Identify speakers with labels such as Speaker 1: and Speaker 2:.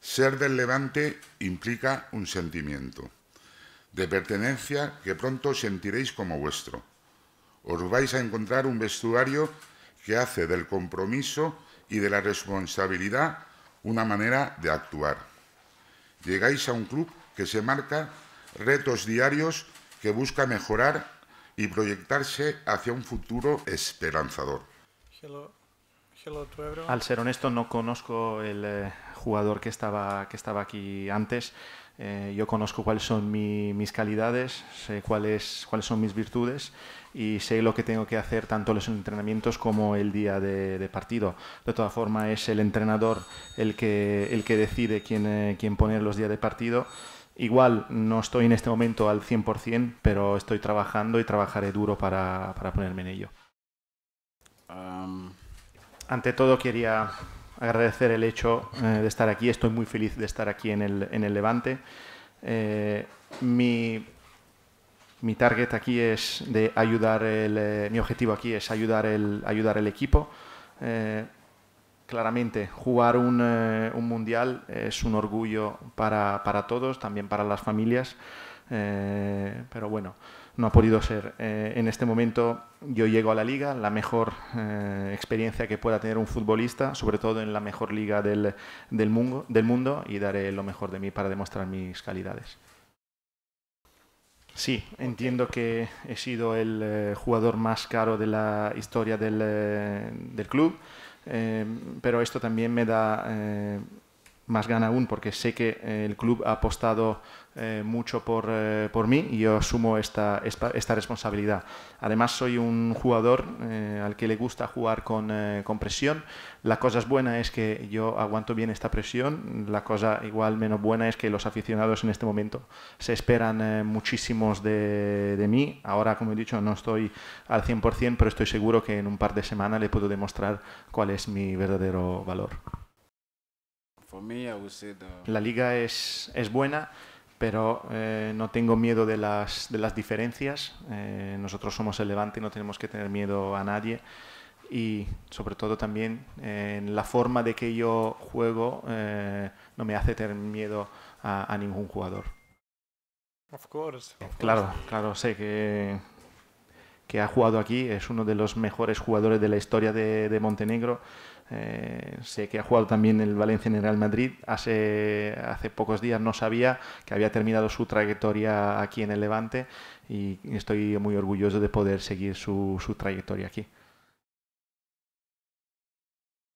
Speaker 1: Ser del Levante implica un sentimiento de pertenencia que pronto sentiréis como vuestro. Os vais a encontrar un vestuario que hace del compromiso y de la responsabilidad una manera de actuar. Llegáis a un club que se marca retos diarios que busca mejorar y proyectarse hacia un futuro esperanzador.
Speaker 2: Al ser honesto, no conozco el eh, jugador que estaba, que estaba aquí antes. Eh, yo conozco cuáles son mis calidades, sé cuáles, cuáles son mis virtudes y sé lo que tengo que hacer tanto en los entrenamientos como el día de, partido. De todas formas, es el entrenador el que, el que decide quién, eh, quién poner los días de partido. Igual no estoy en este momento al 100%, pero estoy trabajando y trabajaré duro para, ponerme en ello ante todo quería agradecer el hecho eh, de estar aquí. Estoy muy feliz de estar aquí en el, en el Levante. Eh, mi, target aquí es de ayudar, eh, mi objetivo aquí es ayudar el, ayudar el equipo. claramente, jugar un, mundial es un orgullo para, para, todos, también para las familias. pero bueno no ha podido ser. Eh, en este momento yo llego a la liga, la mejor eh, experiencia que pueda tener un futbolista, sobre todo en la mejor liga del, mundo, del mundo, y daré lo mejor de mí para demostrar mis calidades. Sí, entiendo que he sido el eh, jugador más caro de la historia del club, pero esto también me da más gana aún porque sé que eh, el club ha apostado eh, mucho eh, por, mí y yo asumo esta, responsabilidad. Además, soy un jugador al que le gusta jugar con, presión. La cosa es buena es que yo aguanto bien esta presión. La cosa igual menos buena es que los aficionados en este momento se esperan muchísimos de, de, mí. Ahora, como he dicho, no estoy al 100%, pero estoy seguro que en un par de semanas le puedo demostrar cuál es mi verdadero valor. La liga es, es buena, pero eh, no tengo miedo de las, de las diferencias. Eh, nosotros somos el Levante y no tenemos que tener miedo a nadie. Y sobre todo también eh, en la forma de que yo juego no me hace tener miedo a, ningún jugador. of course. Claro, claro, sé que que ha jugado aquí, es uno de los mejores jugadores de la historia de, Montenegro. Eh, sé que ha jugado también el Valencia en el Real Madrid. Hace, hace pocos días no sabía que había terminado su trayectoria aquí en el Levante y estoy muy orgulloso de poder seguir su trayectoria aquí.